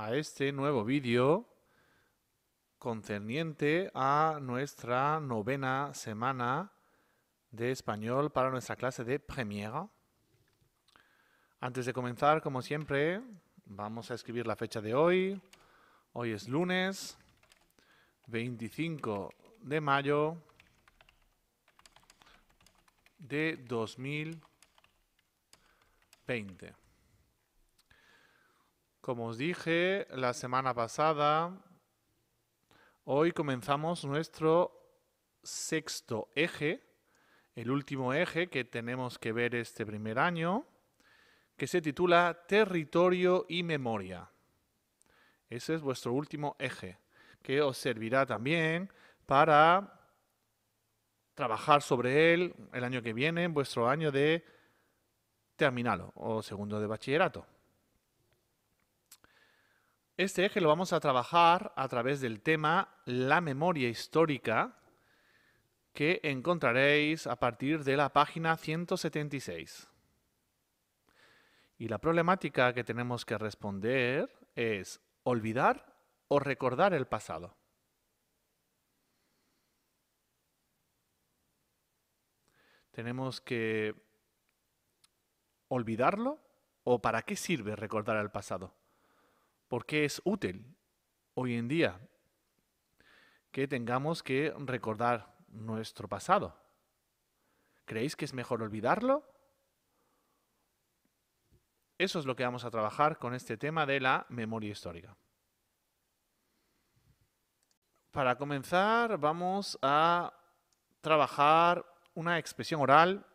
a este nuevo vídeo concerniente a nuestra novena semana de español para nuestra clase de Premiere. Antes de comenzar, como siempre, vamos a escribir la fecha de hoy. Hoy es lunes 25 de mayo de 2020. Como os dije la semana pasada, hoy comenzamos nuestro sexto eje, el último eje que tenemos que ver este primer año, que se titula Territorio y Memoria. Ese es vuestro último eje, que os servirá también para trabajar sobre él el año que viene, en vuestro año de terminal o segundo de bachillerato. Este eje lo vamos a trabajar a través del tema La memoria histórica, que encontraréis a partir de la página 176. Y la problemática que tenemos que responder es olvidar o recordar el pasado. Tenemos que olvidarlo o para qué sirve recordar el pasado. ¿Por qué es útil hoy en día que tengamos que recordar nuestro pasado? ¿Creéis que es mejor olvidarlo? Eso es lo que vamos a trabajar con este tema de la memoria histórica. Para comenzar vamos a trabajar una expresión oral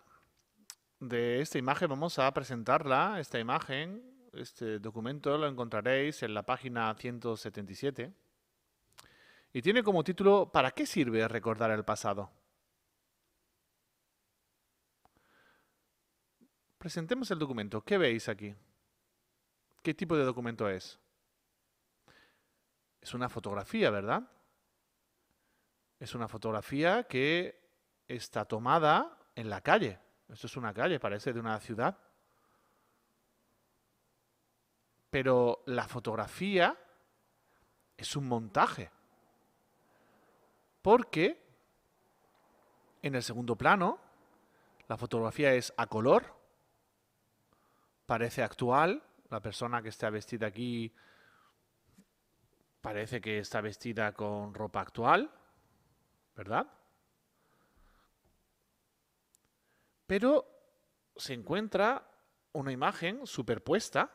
de esta imagen. Vamos a presentarla, esta imagen, este documento lo encontraréis en la página 177 y tiene como título ¿Para qué sirve recordar el pasado? Presentemos el documento. ¿Qué veis aquí? ¿Qué tipo de documento es? Es una fotografía, ¿verdad? Es una fotografía que está tomada en la calle. Esto es una calle, parece de una ciudad. Pero la fotografía es un montaje. Porque en el segundo plano la fotografía es a color, parece actual, la persona que está vestida aquí parece que está vestida con ropa actual, ¿verdad? Pero se encuentra una imagen superpuesta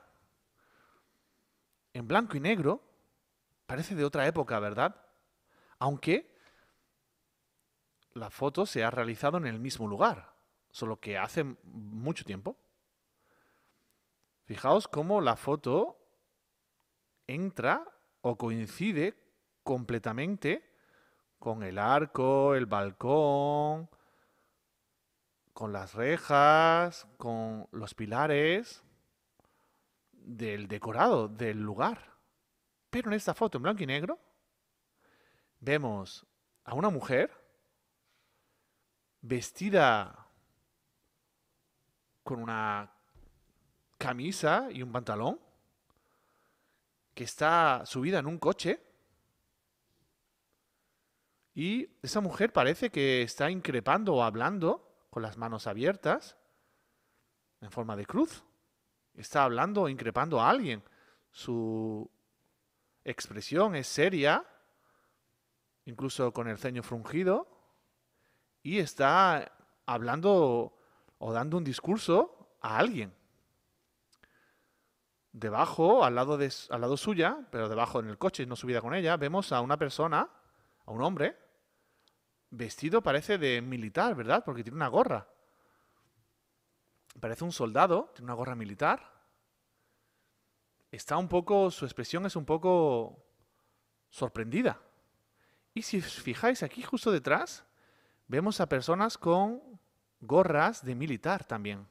en blanco y negro, parece de otra época, ¿verdad? Aunque la foto se ha realizado en el mismo lugar, solo que hace mucho tiempo. Fijaos cómo la foto entra o coincide completamente con el arco, el balcón, con las rejas, con los pilares del decorado del lugar. Pero en esta foto en blanco y negro vemos a una mujer vestida con una camisa y un pantalón que está subida en un coche y esa mujer parece que está increpando o hablando con las manos abiertas en forma de cruz está hablando o increpando a alguien. Su expresión es seria, incluso con el ceño frungido, y está hablando o dando un discurso a alguien. Debajo, al lado, de, al lado suya, pero debajo en el coche, no subida con ella, vemos a una persona, a un hombre, vestido parece de militar, ¿verdad? Porque tiene una gorra parece un soldado, tiene una gorra militar. Está un poco, su expresión es un poco sorprendida. Y si os fijáis aquí justo detrás, vemos a personas con gorras de militar también.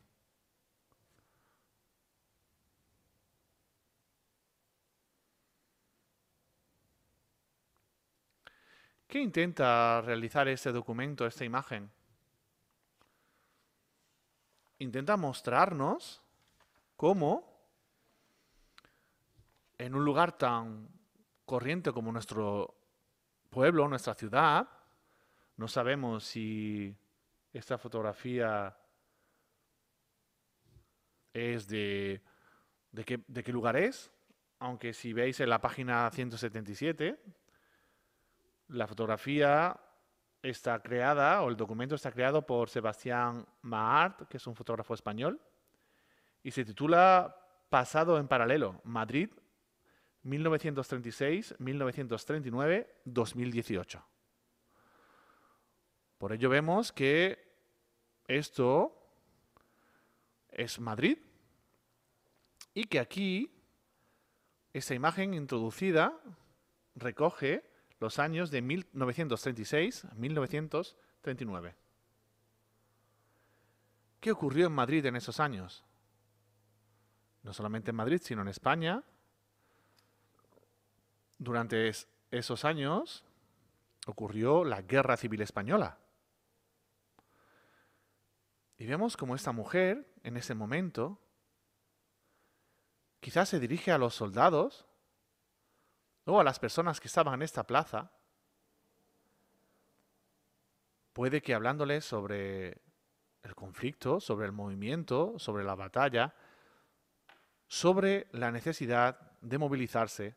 ¿Qué intenta realizar este documento, esta imagen? intenta mostrarnos cómo en un lugar tan corriente como nuestro pueblo, nuestra ciudad, no sabemos si esta fotografía es de, de, qué, qué lugar es, aunque si veis en la página 177, la fotografía está creada, o el documento está creado por Sebastián Maart, que es un fotógrafo español, y se titula Pasado en Paralelo, Madrid, 1936, 1939, 2018. Por ello vemos que esto es Madrid y que aquí esta imagen introducida recoge los años de 1936 a 1939. ¿Qué ocurrió en Madrid en esos años? No solamente en Madrid, sino en España. Durante esos años ocurrió la Guerra Civil Española. Y vemos cómo esta mujer, en ese momento, quizás se dirige a los soldados Luego a las personas que estaban en esta plaza, puede que hablándoles sobre el conflicto, sobre el movimiento, sobre la batalla, sobre la necesidad de movilizarse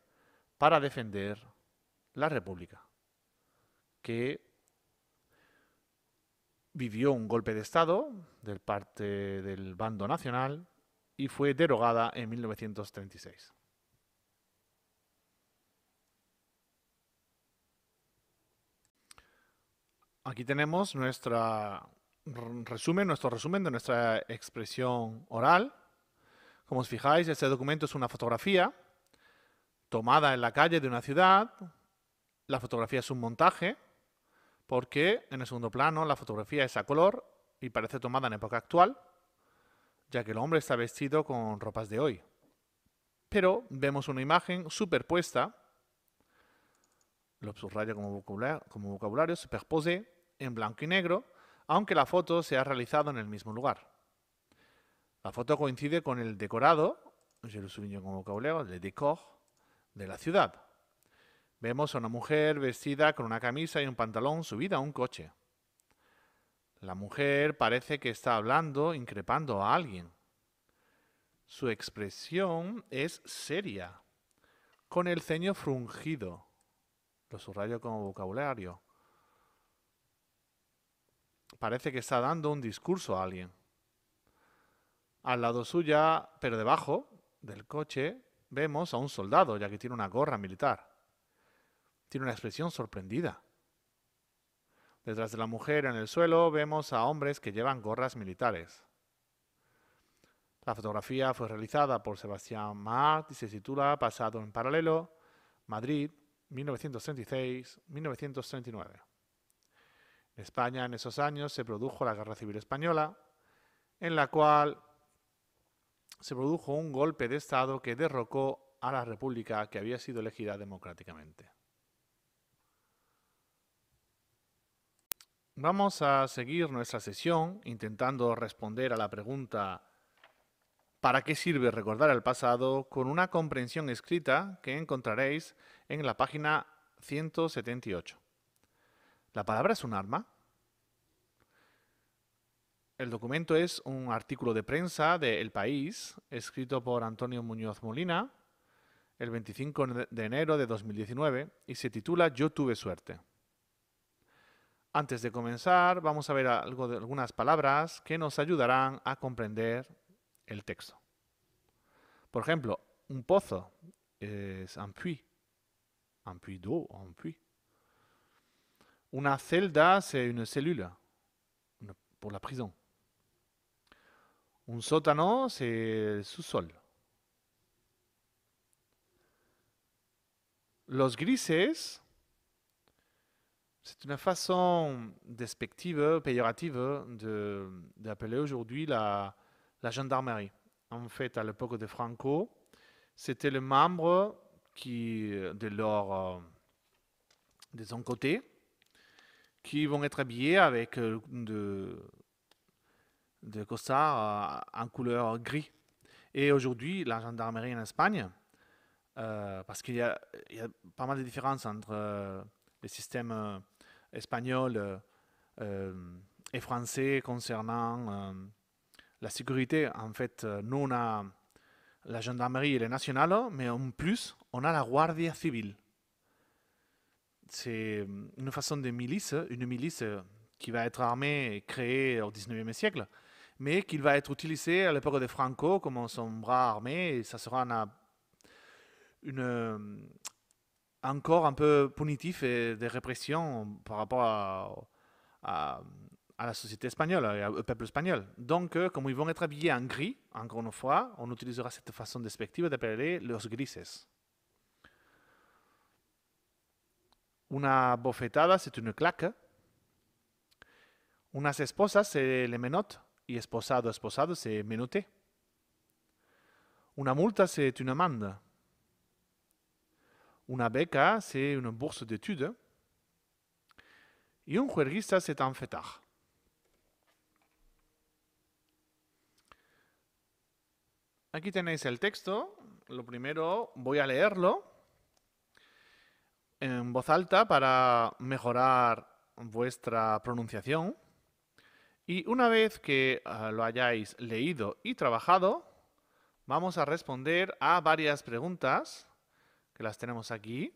para defender la República, que vivió un golpe de Estado del parte del bando nacional y fue derogada en 1936. Aquí tenemos nuestro resumen, nuestro resumen de nuestra expresión oral. Como os fijáis, este documento es una fotografía tomada en la calle de una ciudad. La fotografía es un montaje, porque en el segundo plano la fotografía es a color y parece tomada en época actual, ya que el hombre está vestido con ropas de hoy. Pero vemos una imagen superpuesta lo subraya como vocabulario, se vocabulario en blanco y negro, aunque la foto se ha realizado en el mismo lugar. La foto coincide con el decorado, je lo como vocabulario, le décor, de la ciudad. Vemos a una mujer vestida con una camisa y un pantalón subida a un coche. La mujer parece que está hablando, increpando a alguien. Su expresión es seria, con el ceño frungido. Lo subrayo como vocabulario. Parece que está dando un discurso a alguien. Al lado suya, pero debajo del coche, vemos a un soldado, ya que tiene una gorra militar. Tiene una expresión sorprendida. Detrás de la mujer en el suelo vemos a hombres que llevan gorras militares. La fotografía fue realizada por Sebastián Maat y se titula Pasado en Paralelo, Madrid, 1936-1939. En España en esos años se produjo la Guerra Civil Española, en la cual se produjo un golpe de Estado que derrocó a la República que había sido elegida democráticamente. Vamos a seguir nuestra sesión intentando responder a la pregunta ¿Para qué sirve recordar el pasado? con una comprensión escrita que encontraréis en la página 178. ¿La palabra es un arma? El documento es un artículo de prensa de El País, escrito por Antonio Muñoz Molina el 25 de enero de 2019 y se titula Yo tuve suerte. Antes de comenzar, vamos a ver algo de algunas palabras que nos ayudarán a comprender le texte. Par exemple, un pozo est un puits, un puits d'eau, un puits. Una celda, c'est une cellule pour la prison. Un sótano, c'est le sous-sol. Los grises, c'est une façon despective, péjorative d'appeler aujourd'hui la, la gendarmerie. En fait, à l'époque de Franco, c'était le membre qui, de leur, euh, son côté, qui vont être habillés avec euh, de, de costards euh, en couleur gris. Et aujourd'hui, la gendarmerie en Espagne, parce qu'il y, y, a pas mal de différences entre les systèmes espagnols et français concernant la sécurité, en fait, euh, nous, on a la gendarmerie et les nationales, hein, mais en plus, on a la guardia civile. C'est euh, une façon de milice, une milice euh, qui va être armée et créée au 19e siècle, mais qui va être utilisée à l'époque de Franco comme son bras armé, ça sera une, encore un peu punitif et de répression par rapport à, à la société espagnole, au peuple espagnol. Donc, euh, comme ils vont être habillés en gris, encore une fois, on utilisera cette façon despective d'appeler les grises. Una bofetada, c'est une claque. Unas esposas, c'est les menottes. Y esposado, esposado, c'est menoté. Una multa, c'est une amende. Una beca, c'est une bourse d'études. Et un juerguista, c'est un fêtard. Aquí tenéis el texto. Lo primero voy a leerlo en voz alta para mejorar vuestra pronunciación. Y una vez que eh, lo hayáis leído y trabajado, vamos a responder a varias preguntas que las tenemos aquí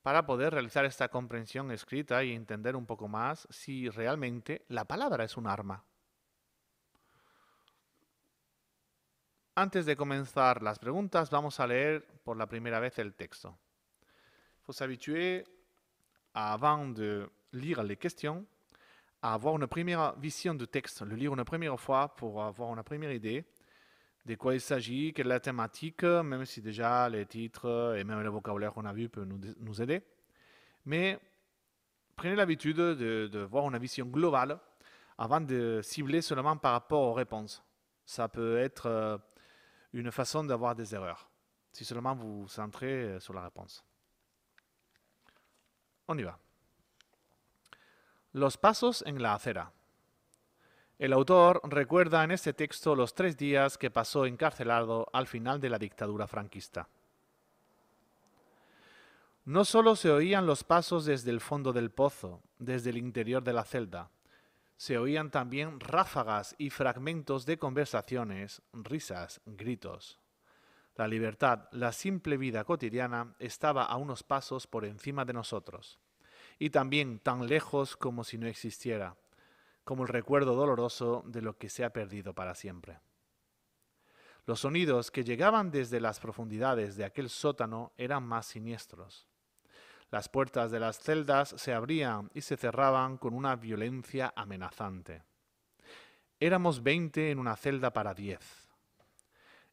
para poder realizar esta comprensión escrita y entender un poco más si realmente la palabra es un arma. Antes de commencer les questions, vamos a leer pour la première vez le texte. Il faut s'habituer, avant de lire les questions, à avoir une première vision du texte, le lire une première fois pour avoir une première idée de quoi il s'agit, quelle est la thématique, même si déjà les titres et même le vocabulaire qu'on a vu peut nous, aider. Mais prenez l'habitude de, de voir une vision globale avant de cibler seulement par rapport aux réponses. Ça peut être euh, une façon d'avoir des erreurs, si seulement vous centrez euh, la réponse. On y Los pasos en la acera. El autor recuerda en este texto los tres días que pasó encarcelado al final de la dictadura franquista. No solo se oían los pasos desde el fondo del pozo, desde el interior de la celda, se oían también ráfagas y fragmentos de conversaciones, risas, gritos. La libertad, la simple vida cotidiana, estaba a unos pasos por encima de nosotros, y también tan lejos como si no existiera, como el recuerdo doloroso de lo que se ha perdido para siempre. Los sonidos que llegaban desde las profundidades de aquel sótano eran más siniestros. Las puertas de las celdas se abrían y se cerraban con una violencia amenazante. Éramos veinte en una celda para diez.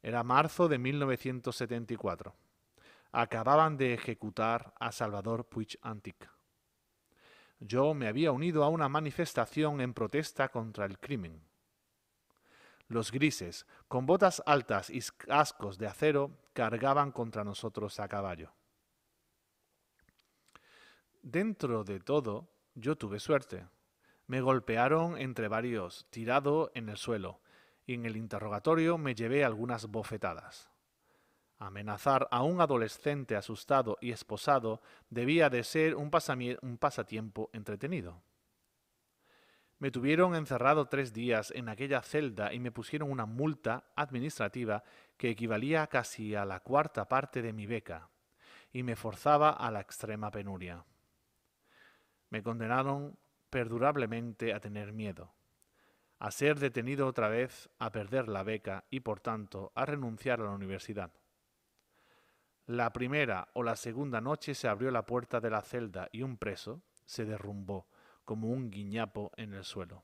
Era marzo de 1974. Acababan de ejecutar a Salvador Puig Antic. Yo me había unido a una manifestación en protesta contra el crimen. Los grises, con botas altas y cascos de acero, cargaban contra nosotros a caballo. Dentro de todo, yo tuve suerte. Me golpearon entre varios, tirado en el suelo, y en el interrogatorio me llevé algunas bofetadas. Amenazar a un adolescente asustado y esposado debía de ser un, pasatiempo entretenido. Me tuvieron encerrado tres días en aquella celda y me pusieron una multa administrativa que equivalía casi a la cuarta parte de mi beca, y me forzaba a la extrema penuria me condenaron perdurablemente a tener miedo, a ser detenido otra vez, a perder la beca y por tanto a renunciar a la universidad. La primera o la segunda noche se abrió la puerta de la celda y un preso se derrumbó como un guiñapo en el suelo.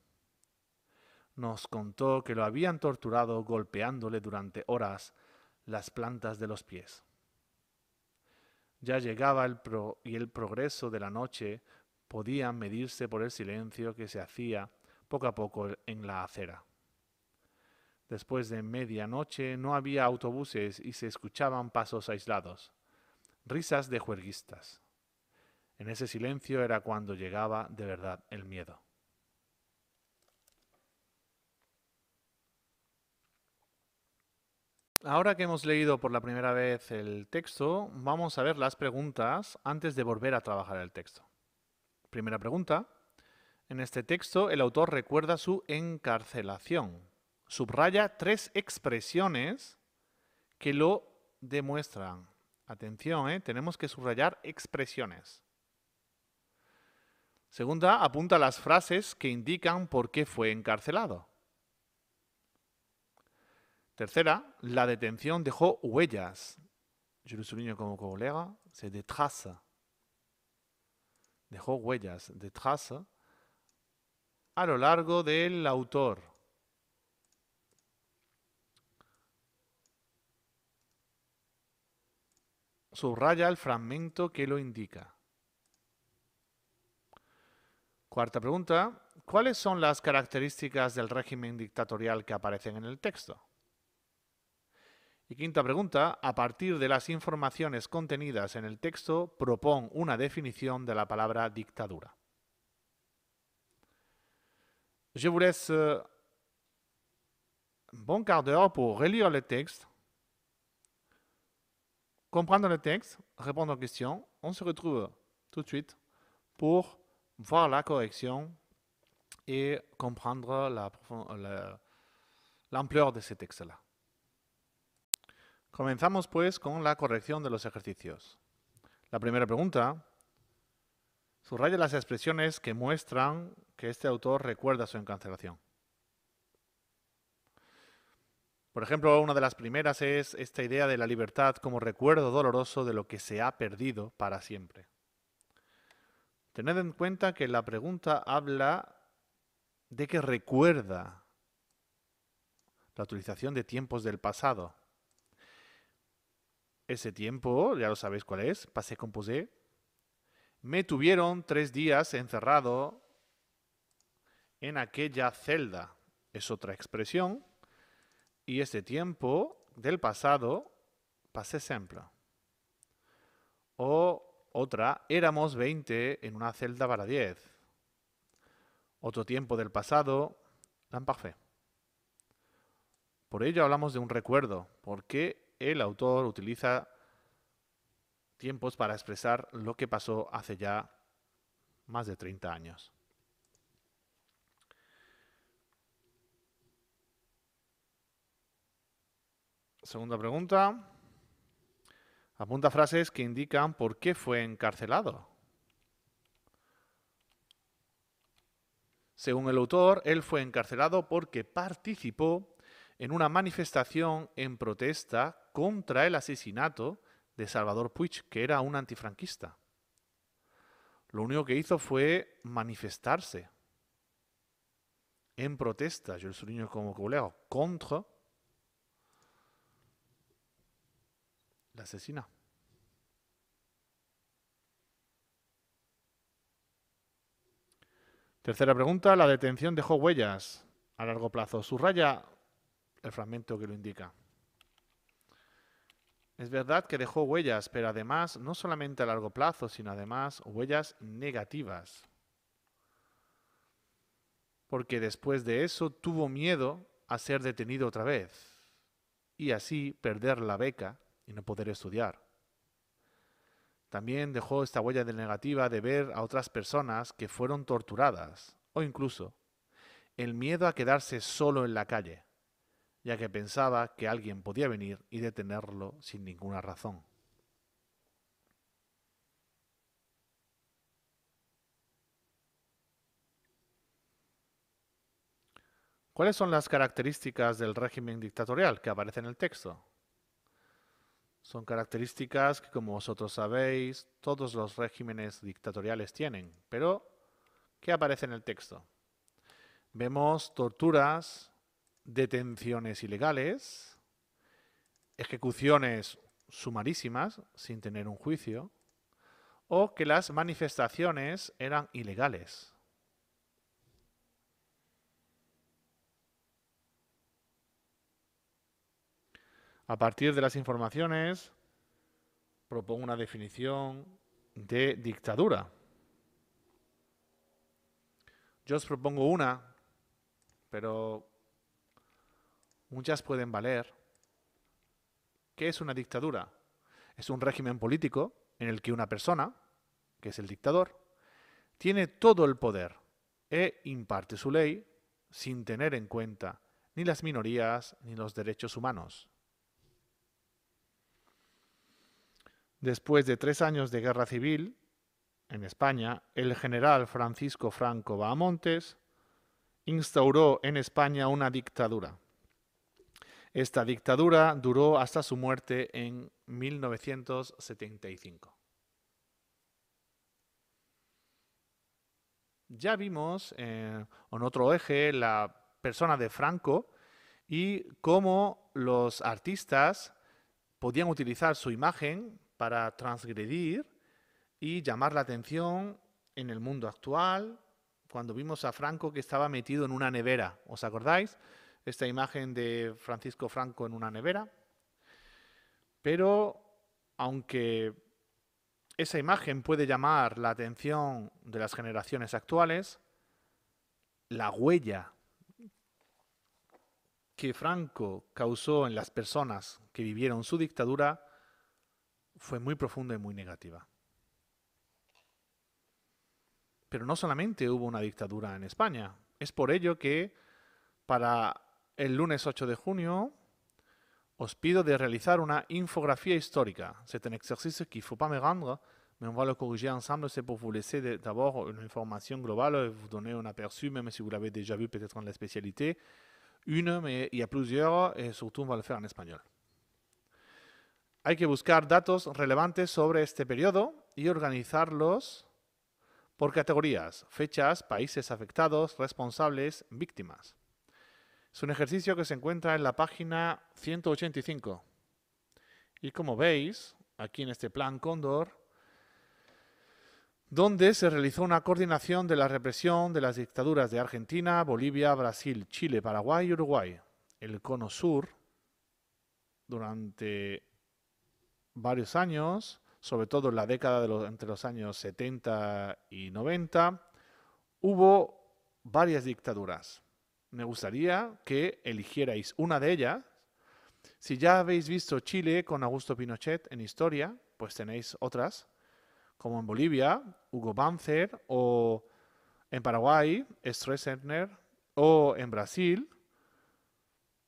Nos contó que lo habían torturado golpeándole durante horas las plantas de los pies. Ya llegaba el pro y el progreso de la noche podían medirse por el silencio que se hacía poco a poco en la acera. Después de medianoche no había autobuses y se escuchaban pasos aislados, risas de juerguistas. En ese silencio era cuando llegaba de verdad el miedo. Ahora que hemos leído por la primera vez el texto, vamos a ver las preguntas antes de volver a trabajar el texto. Primera pregunta. En este texto el autor recuerda su encarcelación. Subraya tres expresiones que lo demuestran. Atención, ¿eh? tenemos que subrayar expresiones. Segunda, apunta las frases que indican por qué fue encarcelado. Tercera, la detención dejó huellas. Yo lo como colega, se detrasa dejó huellas de traza a lo largo del autor. Subraya el fragmento que lo indica. Cuarta pregunta. ¿Cuáles son las características del régimen dictatorial que aparecen en el texto? Y quinta pregunta, a partir de las informaciones contenidas en el texto, propón una definición de la palabra dictadura. Yo vous laisse un euh, bon quart d'heure pour relire le texte, comprendre le texte, répondre aux questions. On se retrouve tout de suite pour voir la correction et comprendre la, amplitud de este texto. Comenzamos pues con la corrección de los ejercicios. La primera pregunta subraya las expresiones que muestran que este autor recuerda su encarcelación. Por ejemplo, una de las primeras es esta idea de la libertad como recuerdo doloroso de lo que se ha perdido para siempre. Tened en cuenta que la pregunta habla de que recuerda la utilización de tiempos del pasado, ese tiempo, ya lo sabéis cuál es, pasé composé. Me tuvieron tres días encerrado en aquella celda. Es otra expresión. Y ese tiempo del pasado, pasé simple. O otra, éramos 20 en una celda para 10. Otro tiempo del pasado, l'imparfait. Por ello hablamos de un recuerdo, porque el autor utiliza tiempos para expresar lo que pasó hace ya más de 30 años. Segunda pregunta. Apunta frases que indican por qué fue encarcelado. Según el autor, él fue encarcelado porque participó en una manifestación en protesta contra el asesinato de Salvador Puig, que era un antifranquista. Lo único que hizo fue manifestarse en protesta, yo el suriño como colega, contra la asesina. Tercera pregunta, la detención dejó huellas a largo plazo. Subraya el fragmento que lo indica. Es verdad que dejó huellas, pero además no solamente a largo plazo, sino además huellas negativas. Porque después de eso tuvo miedo a ser detenido otra vez y así perder la beca y no poder estudiar. También dejó esta huella negativa de ver a otras personas que fueron torturadas o incluso el miedo a quedarse solo en la calle ya que pensaba que alguien podía venir y detenerlo sin ninguna razón. ¿Cuáles son las características del régimen dictatorial que aparece en el texto? Son características que, como vosotros sabéis, todos los regímenes dictatoriales tienen, pero ¿qué aparece en el texto? Vemos torturas, detenciones ilegales, ejecuciones sumarísimas sin tener un juicio, o que las manifestaciones eran ilegales. A partir de las informaciones, propongo una definición de dictadura. Yo os propongo una, pero muchas pueden valer. ¿Qué es una dictadura? Es un régimen político en el que una persona, que es el dictador, tiene todo el poder e imparte su ley sin tener en cuenta ni las minorías ni los derechos humanos. Después de tres años de guerra civil en España, el general Francisco Franco Bahamontes instauró en España una dictadura. Esta dictadura duró hasta su muerte en 1975. Ya vimos eh, en otro eje la persona de Franco y cómo los artistas podían utilizar su imagen para transgredir y llamar la atención en el mundo actual, cuando vimos a Franco que estaba metido en una nevera, ¿os acordáis? esta imagen de Francisco Franco en una nevera, pero aunque esa imagen puede llamar la atención de las generaciones actuales, la huella que Franco causó en las personas que vivieron su dictadura fue muy profunda y muy negativa. Pero no solamente hubo una dictadura en España, es por ello que para el lunes 8 de junio, os pido de realizar una infografía histórica. C'est un exercice qu'il ne faut pas me rendre, mais on va le corriger ensemble. C'est pour vous laisser d'abord une information globale, et vous donner un aperçu, même si vous l'avez déjà vu peut-être en la spécialité. Une, mais il y a plusieurs, et surtout on va le faire en espagnol. Hay que buscar datos relevantes sobre este periodo y organizarlos por categorías, fechas, países afectados, responsables, víctimas. Es un ejercicio que se encuentra en la página 185. Y como veis, aquí en este plan Cóndor, donde se realizó una coordinación de la represión de las dictaduras de Argentina, Bolivia, Brasil, Chile, Paraguay y Uruguay, el Cono Sur, durante varios años, sobre todo en la década entre los años 70 y 90, hubo varias dictaduras me gustaría que eligierais una de ellas. Si ya habéis visto Chile con Augusto Pinochet en historia, pues tenéis otras, como en Bolivia, Hugo Banzer, o en Paraguay, Stressner, o en Brasil,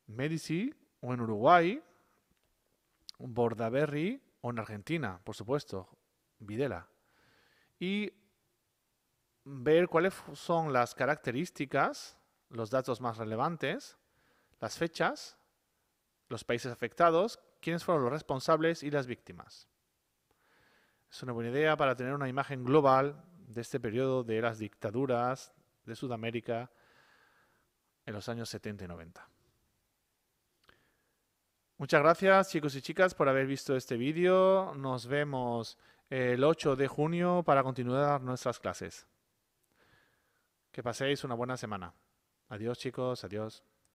Medici, o en Uruguay, Bordaberry, o en Argentina, por supuesto, Videla. Y ver cuáles son las características los datos más relevantes, las fechas, los países afectados, quiénes fueron los responsables y las víctimas. Es una buena idea para tener una imagen global de este periodo de las dictaduras de Sudamérica en los años 70 y 90. Muchas gracias chicos y chicas por haber visto este vídeo. Nos vemos el 8 de junio para continuar nuestras clases. Que paséis una buena semana. Adiós chicos, adiós.